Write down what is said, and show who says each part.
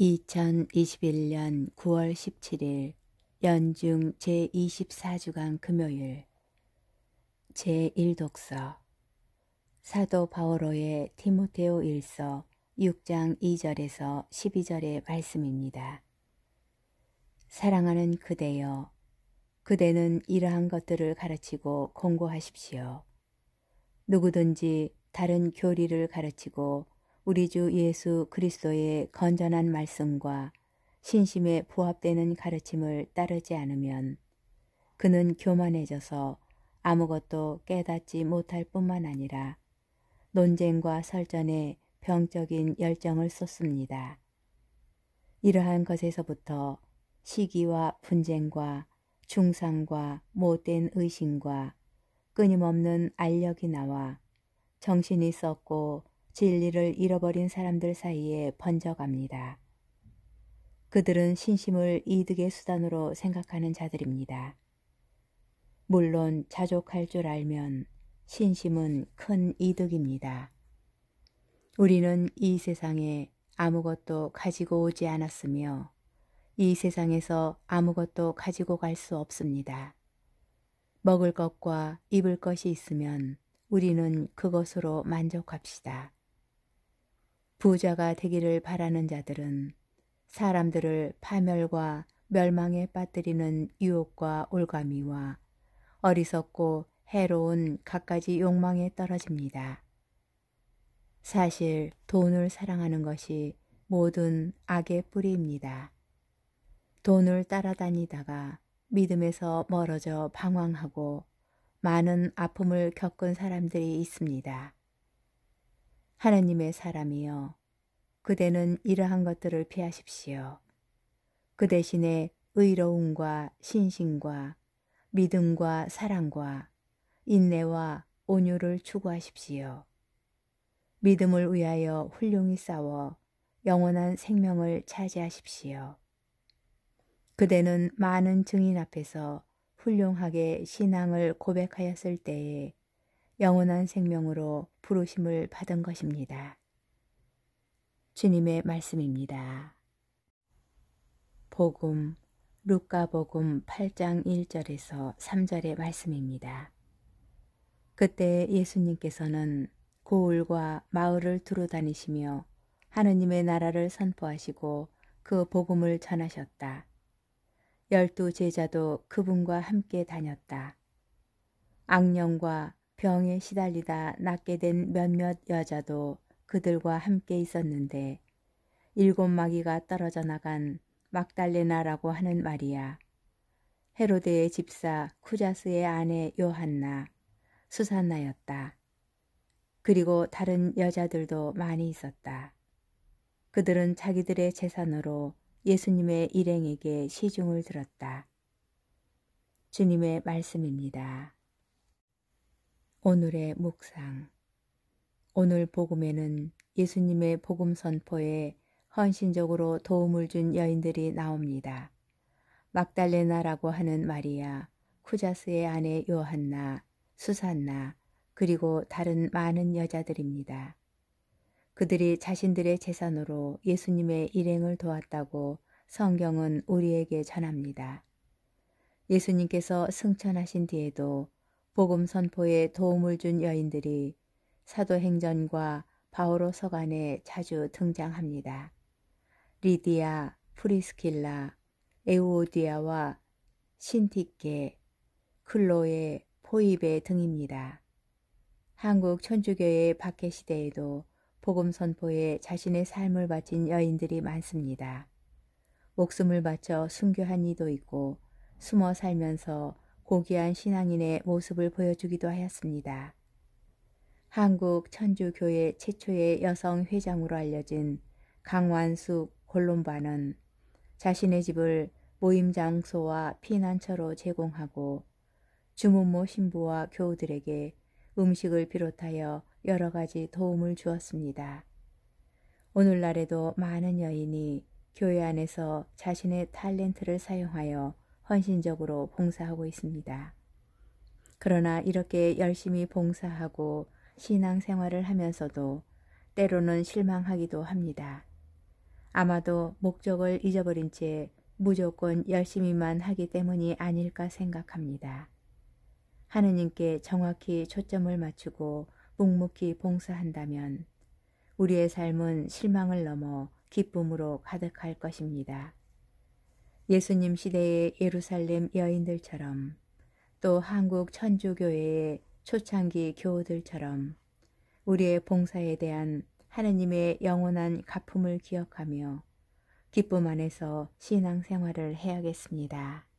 Speaker 1: 2021년 9월 17일 연중 제24주간 금요일 제1독서 사도 바오로의 티모테오 1서 6장 2절에서 12절의 말씀입니다. 사랑하는 그대여 그대는 이러한 것들을 가르치고 공고하십시오. 누구든지 다른 교리를 가르치고 우리 주 예수 그리스도의 건전한 말씀과 신심에 부합되는 가르침을 따르지 않으면 그는 교만해져서 아무것도 깨닫지 못할 뿐만 아니라 논쟁과 설전에 병적인 열정을 쏟습니다. 이러한 것에서부터 시기와 분쟁과 중상과 못된 의심과 끊임없는 알력이 나와 정신이 썩고 진리를 잃어버린 사람들 사이에 번져갑니다. 그들은 신심을 이득의 수단으로 생각하는 자들입니다. 물론 자족할 줄 알면 신심은 큰 이득입니다. 우리는 이 세상에 아무것도 가지고 오지 않았으며 이 세상에서 아무것도 가지고 갈 수 없습니다. 먹을 것과 입을 것이 있으면 우리는 그것으로 만족합시다. 부자가 되기를 바라는 자들은 사람들을 파멸과 멸망에 빠뜨리는 유혹과 올가미와 어리석고 해로운 갖가지 욕망에 떨어집니다. 사실 돈을 사랑하는 것이 모든 악의 뿌리입니다. 돈을 따라다니다가 믿음에서 멀어져 방황하고 많은 아픔을 겪은 사람들이 있습니다. 하나님의 사람이여 그대는 이러한 것들을 피하십시오. 그 대신에 의로움과 신신과 믿음과 사랑과 인내와 온유를 추구하십시오. 믿음을 위하여 훌륭히 싸워 영원한 생명을 차지하십시오. 그대는 많은 증인 앞에서 훌륭하게 신앙을 고백하였을 때에 영원한 생명으로 부르심을 받은 것입니다. 주님의 말씀입니다. 복음 루카복음 8장 1절에서 3절의 말씀입니다. 그때 예수님께서는 고을과 마을을 두루 다니시며 하느님의 나라를 선포하시고 그 복음을 전하셨다. 열두 제자도 그분과 함께 다녔다. 악령과 병에 시달리다 낫게 된 몇몇 여자도 그들과 함께 있었는데 일곱 마귀가 떨어져 나간 막달레나라고 하는 말이야. 헤로데의 집사 쿠자스의 아내 요한나, 수산나였다. 그리고 다른 여자들도 많이 있었다. 그들은 자기들의 재산으로 예수님의 일행에게 시중을 들었다. 주님의 말씀입니다. 오늘의 묵상 오늘 복음에는 예수님의 복음 선포에 헌신적으로 도움을 준 여인들이 나옵니다. 막달레나라고 하는 마리아, 쿠자스의 아내 요한나, 수산나, 그리고 다른 많은 여자들입니다. 그들이 자신들의 재산으로 예수님의 일행을 도왔다고 성경은 우리에게 전합니다. 예수님께서 승천하신 뒤에도 복음 선포에 도움을 준 여인들이 사도행전과 바오로서 간에 자주 등장합니다. 리디아, 프리스킬라, 에우오디아와 신티케, 클로에, 포이베 등입니다. 한국 천주교의 박해 시대에도 복음 선포에 자신의 삶을 바친 여인들이 많습니다. 목숨을 바쳐 순교한 이도 있고 숨어 살면서 고귀한 신앙인의 모습을 보여주기도 하였습니다. 한국 천주교회 최초의 여성 회장으로 알려진 강완숙 골롬바는 자신의 집을 모임 장소와 피난처로 제공하고 주문모 신부와 교우들에게 음식을 비롯하여 여러 가지 도움을 주었습니다. 오늘날에도 많은 여인이 교회 안에서 자신의 탤런트를 사용하여 헌신적으로 봉사하고 있습니다. 그러나 이렇게 열심히 봉사하고 신앙 생활을 하면서도 때로는 실망하기도 합니다. 아마도 목적을 잊어버린 채 무조건 열심히만 하기 때문이 아닐까 생각합니다. 하느님께 정확히 초점을 맞추고 묵묵히 봉사한다면 우리의 삶은 실망을 넘어 기쁨으로 가득할 것입니다. 예수님 시대의 예루살렘 여인들처럼 또 한국 천주교회의 초창기 교우들처럼 우리의 봉사에 대한 하나님의 영원한 가품을 기억하며 기쁨 안에서 신앙생활을 해야겠습니다.